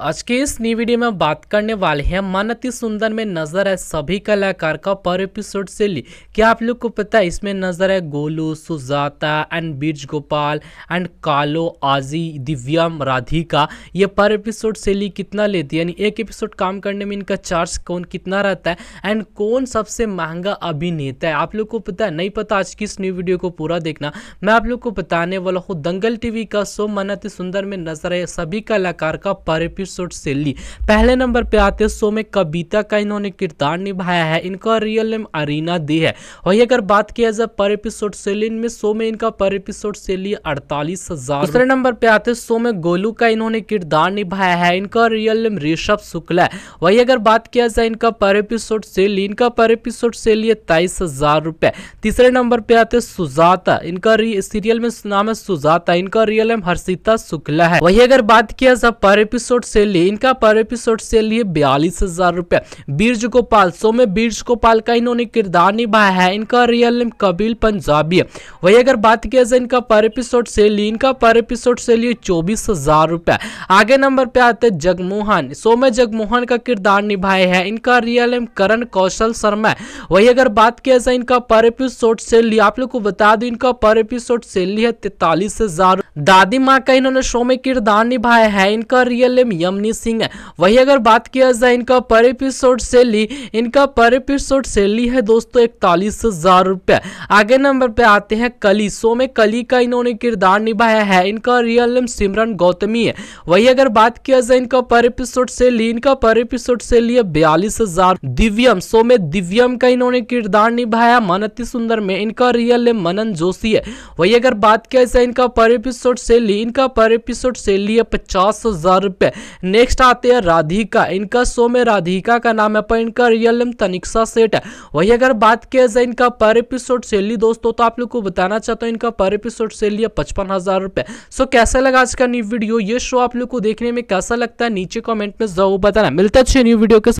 आज के इस न्यू वीडियो में बात करने वाले हैं मानती सुंदर में नजर है सभी कलाकार का पर एपिसोड से ली क्या आप लोग को पता है इसमें नजर है गोलू सुजाता एंड बीज गोपाल एंड कालो आजी दिव्यम राधिका ये पर एपिसोड से ली कितना लेती है यानी एक एपिसोड काम करने में इनका चार्ज कौन कितना रहता है एंड कौन सबसे महंगा अभिनेता है आप लोग को पता है नहीं पता आज की इस न्यू वीडियो को पूरा देखना मैं आप लोग को बताने वाला हूँ दंगल टीवी का शो मानती सुंदर में नजर है सभी कलाकार का पर एपिसोड एपिसोड से ली पहले नंबर पे आते शो में कविता का इन्होंने किरदार निभाया है इनका रियल नेम अरीना दी है वही अगर बात किया जाए पर एपिसोड ली इनमें शो में इनका पर एपिसोड ली अड़तालीस हजार दूसरे नंबर पे आते शो में गोलू का इन्होंने किरदार निभाया है इनका रियल नेम ऋषभ शुक्ला है वही अगर बात किया जाए इनका पर एपिसोड ली इनका पर एपिसोड से लिए तेईस हजार तीसरे नंबर पे आते सुजाता इनका सीरियल में नाम है सुजाता इनका रियल नेम हर्षिता शुक्ला है वही अगर बात किया जाए पर एपिसोड सेल इनका पर एपिसोड सेल है बयालीस हजार रुपया बीर्ज गोपाल सो में बीर्ज गोपाल का इन्होंने किरदार निभाया है इनका रियल नेम कबील पंजाबी है वही अगर बात किया जाए इनका पर एपिसोड सेल इनका पर एपिसोड सेल है चौबीस हजार रुपया आगे नंबर पे आते हैं जगमोहन सो में जगमोहन का किरदार निभाया है इनका रियल नेम करण कौशल शर्मा वही अगर बात किया जाए इनका पर एपिसोड सेल आप लोग को बता दू इनका पर एपिसोड सेल है तैतालीस हजार दादी माँ का इन्होंने शो में किरदार निभाया है इनका रियल नेम यमनी सिंह है वही अगर बात किया जाए इनका पर एपिसोड सैलरी इनका पर एपिसोड सैलरी है दोस्तों इकतालीस हजार रुपये आगे नंबर पे आते हैं कली सो में कली का इन्होंने किरदार निभाया है इनका रियल नेम सिमरन गौतमी है वही अगर बात किया जाए इनका पर एपिसोड सैलरी इनका पर एपिसोड सैलरी है बयालीस हजार दिव्यम सो में दिव्यम का इन्होंने किरदार निभाया मन सुंदर में इनका रियल नेम मनन जोशी है वही अगर बात किया जाए इनका पर एपिसोड सैलरी इनका पर एपिसोड सैलरी है पचास हजार रुपये नेक्स्ट आते हैं राधिका इनका शो में राधिका का नाम है पर इनका रियल नेम तनिक्सा सेठ है वही अगर बात किया जाए इनका पर एपिसोड सैलरी दोस्तों तो आप लोग को बताना चाहता हूँ इनका पर एपिसोड सैलरी है पचपन हज़ार रुपए सो कैसा लगा आज का न्यू वीडियो ये शो आप लोग को देखने में कैसा लगता है नीचे कॉमेंट में जरूर बताना मिलता है न्यू वीडियो के